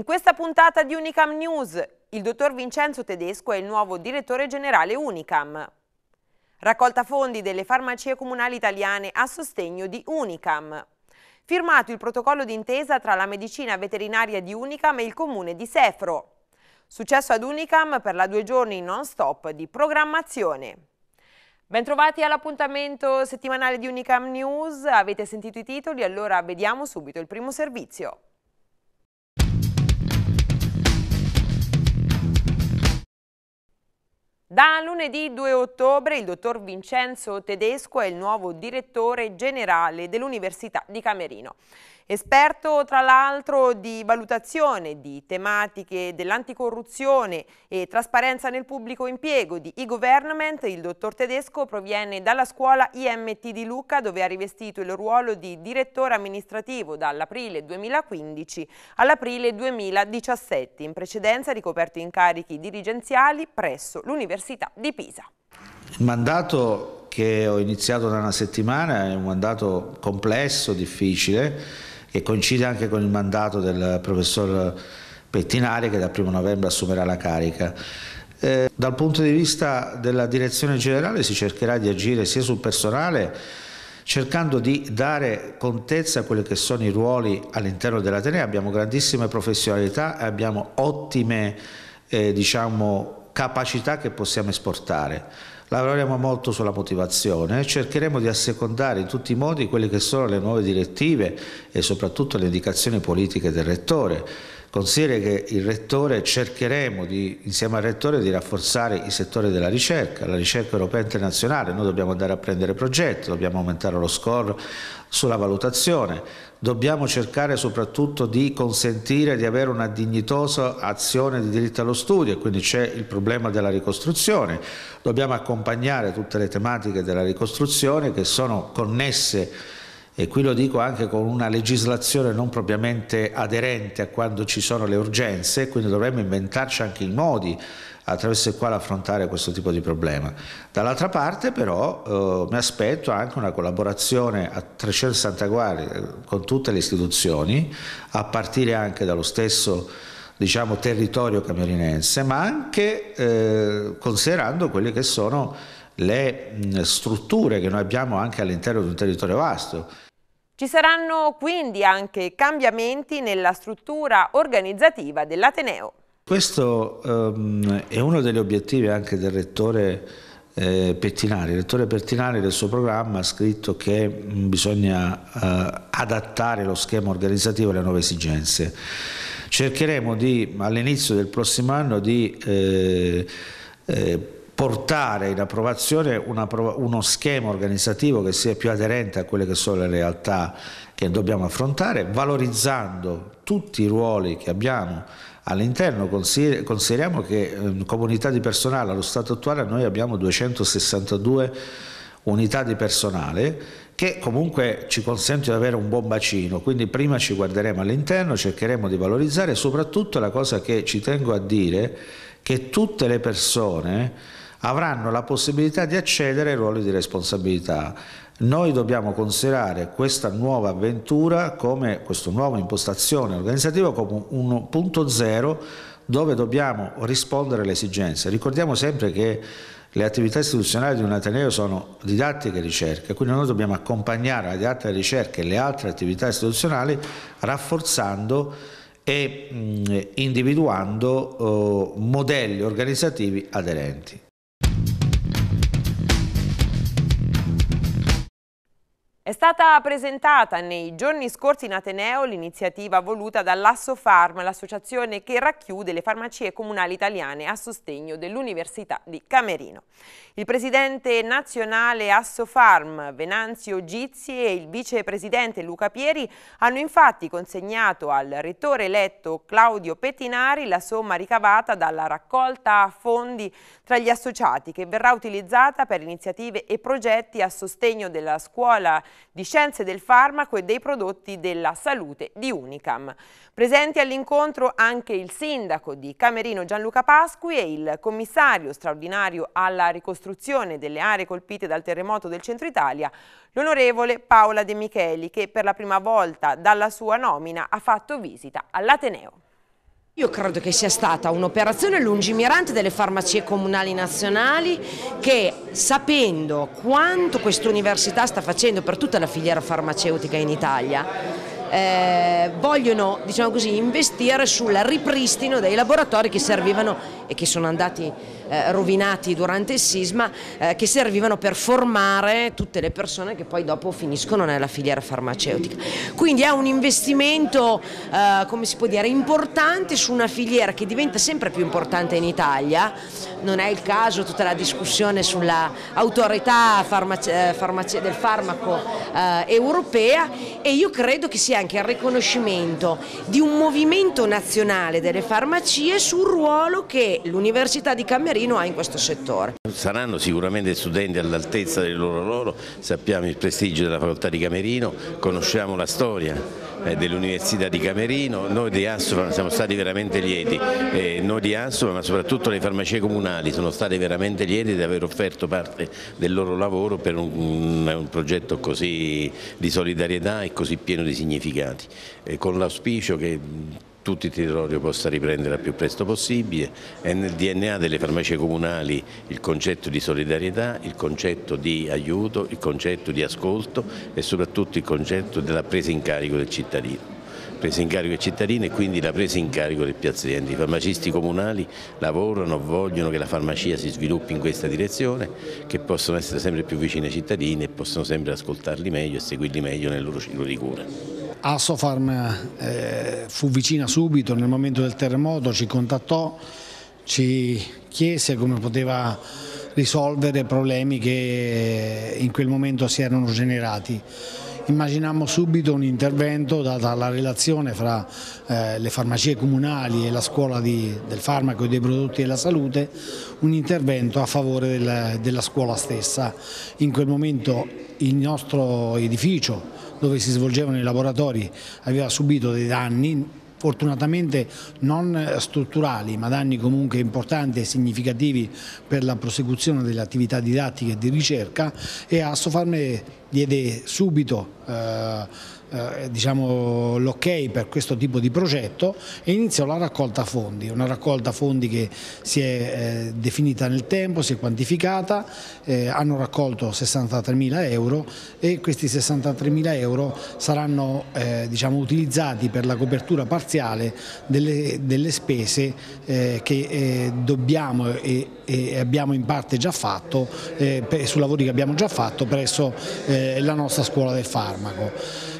In questa puntata di Unicam News, il dottor Vincenzo Tedesco è il nuovo direttore generale Unicam. Raccolta fondi delle farmacie comunali italiane a sostegno di Unicam. Firmato il protocollo d'intesa tra la medicina veterinaria di Unicam e il comune di Sefro. Successo ad Unicam per la due giorni non stop di programmazione. Bentrovati all'appuntamento settimanale di Unicam News, avete sentito i titoli, allora vediamo subito il primo servizio. Da lunedì 2 ottobre il dottor Vincenzo Tedesco è il nuovo direttore generale dell'Università di Camerino. Esperto tra l'altro di valutazione di tematiche dell'anticorruzione e trasparenza nel pubblico impiego di e-government, il dottor tedesco proviene dalla scuola IMT di Lucca dove ha rivestito il ruolo di direttore amministrativo dall'aprile 2015 all'aprile 2017, in precedenza ricoperto incarichi dirigenziali presso l'Università di Pisa. Il mandato che ho iniziato da una settimana è un mandato complesso, difficile, che coincide anche con il mandato del professor Pettinari che da 1 novembre assumerà la carica. Eh, dal punto di vista della direzione generale si cercherà di agire sia sul personale cercando di dare contezza a quelli che sono i ruoli all'interno dell'Ateneo. Abbiamo grandissime professionalità e abbiamo ottime eh, diciamo, capacità che possiamo esportare. Lavoreremo molto sulla motivazione e cercheremo di assecondare in tutti i modi quelle che sono le nuove direttive e soprattutto le indicazioni politiche del Rettore. Consigliere che il Rettore cercheremo di, insieme al Rettore di rafforzare i settori della ricerca, la ricerca europea e internazionale. Noi dobbiamo andare a prendere progetti, dobbiamo aumentare lo score sulla valutazione, dobbiamo cercare soprattutto di consentire di avere una dignitosa azione di diritto allo studio e quindi c'è il problema della ricostruzione. Dobbiamo accompagnare tutte le tematiche della ricostruzione che sono connesse e qui lo dico anche con una legislazione non propriamente aderente a quando ci sono le urgenze, quindi dovremmo inventarci anche i modi attraverso il quale affrontare questo tipo di problema. Dall'altra parte però eh, mi aspetto anche una collaborazione a 360 gradi eh, con tutte le istituzioni, a partire anche dallo stesso diciamo, territorio camerinense, ma anche eh, considerando quelle che sono le mh, strutture che noi abbiamo anche all'interno di un territorio vasto. Ci saranno quindi anche cambiamenti nella struttura organizzativa dell'Ateneo. Questo ehm, è uno degli obiettivi anche del rettore eh, Pettinari. Il rettore Pettinari nel suo programma ha scritto che mm, bisogna eh, adattare lo schema organizzativo alle nuove esigenze. Cercheremo di, all'inizio del prossimo anno di eh, eh portare in approvazione una, uno schema organizzativo che sia più aderente a quelle che sono le realtà che dobbiamo affrontare, valorizzando tutti i ruoli che abbiamo all'interno. Consideriamo che in ehm, comunità di personale allo stato attuale noi abbiamo 262 unità di personale che comunque ci consente di avere un buon bacino, quindi prima ci guarderemo all'interno, cercheremo di valorizzare, e soprattutto la cosa che ci tengo a dire, che tutte le persone avranno la possibilità di accedere ai ruoli di responsabilità. Noi dobbiamo considerare questa nuova avventura come questa nuova impostazione organizzativa come un punto zero dove dobbiamo rispondere alle esigenze. Ricordiamo sempre che le attività istituzionali di un Ateneo sono didattica e ricerca, quindi noi dobbiamo accompagnare la didattica e ricerca e le altre attività istituzionali rafforzando e mm, individuando oh, modelli organizzativi aderenti. È stata presentata nei giorni scorsi in Ateneo l'iniziativa voluta dall'Assofarm, l'associazione che racchiude le farmacie comunali italiane a sostegno dell'Università di Camerino. Il presidente nazionale Assofarm, Venanzio Gizzi e il vicepresidente Luca Pieri hanno infatti consegnato al rettore eletto Claudio Pettinari la somma ricavata dalla raccolta fondi tra gli associati che verrà utilizzata per iniziative e progetti a sostegno della scuola di Scienze del Farmaco e dei Prodotti della Salute di Unicam. Presenti all'incontro anche il sindaco di Camerino Gianluca Pasqui e il commissario straordinario alla ricostruzione delle aree colpite dal terremoto del centro Italia, l'onorevole Paola De Micheli, che per la prima volta dalla sua nomina ha fatto visita all'Ateneo. Io credo che sia stata un'operazione lungimirante delle farmacie comunali nazionali che sapendo quanto quest'università sta facendo per tutta la filiera farmaceutica in Italia eh, vogliono diciamo così, investire sul ripristino dei laboratori che servivano e che sono andati eh, rovinati durante il sisma, eh, che servivano per formare tutte le persone che poi dopo finiscono nella filiera farmaceutica. Quindi è un investimento eh, come si può dire, importante su una filiera che diventa sempre più importante in Italia non è il caso tutta la discussione sull'autorità eh, del farmaco eh, europea e io credo che sia anche il riconoscimento di un movimento nazionale delle farmacie sul ruolo che l'Università di Camerino ha in questo settore. Saranno sicuramente studenti all'altezza del loro ruolo, sappiamo il prestigio della facoltà di Camerino, conosciamo la storia eh, dell'Università di Camerino, noi di Assofa siamo stati veramente lieti, eh, noi di Assofa ma soprattutto le farmacie comunali sono stati veramente lieti di aver offerto parte del loro lavoro per un, un progetto così di solidarietà e così pieno di significati, eh, con l'auspicio che tutto il territorio possa riprendere al più presto possibile, è nel DNA delle farmacie comunali il concetto di solidarietà, il concetto di aiuto, il concetto di ascolto e soprattutto il concetto della presa in carico del cittadino presa in carico dei cittadini e quindi la presa in carico del più I farmacisti comunali lavorano, vogliono che la farmacia si sviluppi in questa direzione, che possono essere sempre più vicini ai cittadini e possono sempre ascoltarli meglio e seguirli meglio nel loro ciclo di cura. Asofarm eh, fu vicina subito nel momento del terremoto, ci contattò, ci chiese come poteva risolvere problemi che in quel momento si erano generati immaginammo subito un intervento data la relazione fra eh, le farmacie comunali e la scuola di, del farmaco e dei prodotti della salute, un intervento a favore del, della scuola stessa. In quel momento il nostro edificio dove si svolgevano i laboratori aveva subito dei danni fortunatamente non strutturali ma danni comunque importanti e significativi per la prosecuzione delle attività didattiche e di ricerca e a Sofarme diede subito eh, eh, diciamo, l'ok per questo tipo di progetto e iniziò la raccolta fondi, una raccolta fondi che si è eh, definita nel tempo, si è quantificata, eh, hanno raccolto 63.000 euro e questi 63.000 euro saranno eh, diciamo, utilizzati per la copertura parziale delle, delle spese eh, che dobbiamo e, e, abbiamo in parte già fatto, per, su lavori che abbiamo già fatto presso eh, la nostra scuola del farmaco.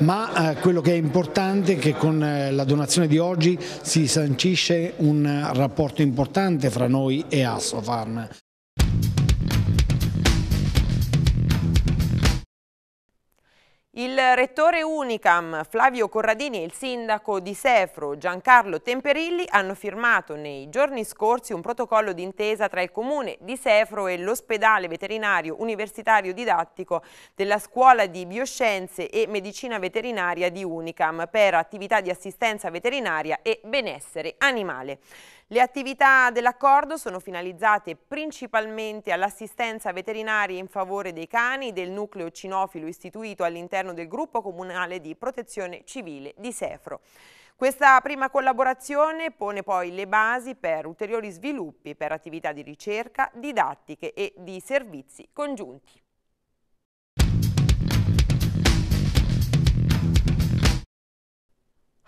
Ma eh, quello che è importante è che con eh, la donazione di oggi si sancisce un rapporto importante fra noi e Assofarm. Il rettore Unicam Flavio Corradini e il sindaco di Sefro Giancarlo Temperilli hanno firmato nei giorni scorsi un protocollo d'intesa tra il comune di Sefro e l'ospedale veterinario universitario didattico della scuola di bioscienze e medicina veterinaria di Unicam per attività di assistenza veterinaria e benessere animale. Le attività dell'accordo sono finalizzate principalmente all'assistenza veterinaria in favore dei cani del nucleo cinofilo istituito all'interno del gruppo comunale di protezione civile di Sefro. Questa prima collaborazione pone poi le basi per ulteriori sviluppi per attività di ricerca, didattiche e di servizi congiunti.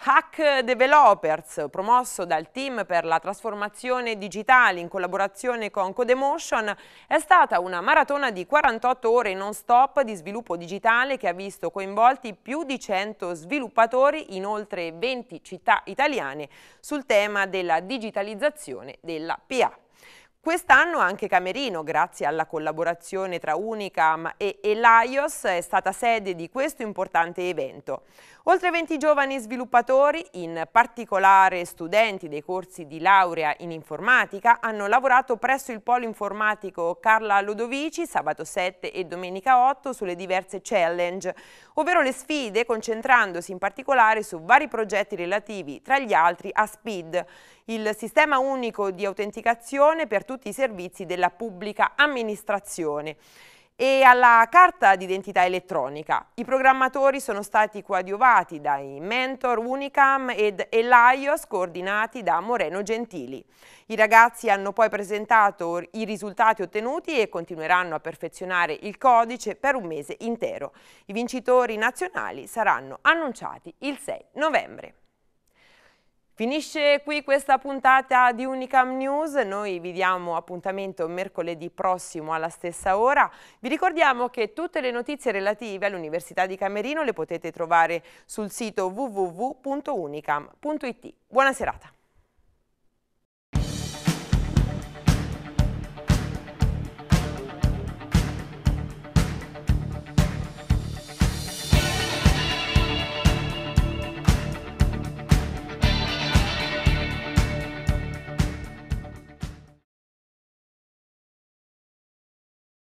Hack Developers, promosso dal team per la trasformazione digitale in collaborazione con Codemotion, è stata una maratona di 48 ore non stop di sviluppo digitale che ha visto coinvolti più di 100 sviluppatori in oltre 20 città italiane sul tema della digitalizzazione della PA. Quest'anno anche Camerino, grazie alla collaborazione tra Unicam e Elaios, è stata sede di questo importante evento. Oltre 20 giovani sviluppatori, in particolare studenti dei corsi di laurea in informatica, hanno lavorato presso il polo informatico Carla Ludovici sabato 7 e domenica 8 sulle diverse challenge, ovvero le sfide concentrandosi in particolare su vari progetti relativi, tra gli altri a SPID, il sistema unico di autenticazione per tutti i servizi della pubblica amministrazione e alla carta d'identità elettronica. I programmatori sono stati coadiuvati dai Mentor, Unicam ed Elaios coordinati da Moreno Gentili. I ragazzi hanno poi presentato i risultati ottenuti e continueranno a perfezionare il codice per un mese intero. I vincitori nazionali saranno annunciati il 6 novembre. Finisce qui questa puntata di Unicam News, noi vi diamo appuntamento mercoledì prossimo alla stessa ora. Vi ricordiamo che tutte le notizie relative all'Università di Camerino le potete trovare sul sito www.unicam.it. Buona serata.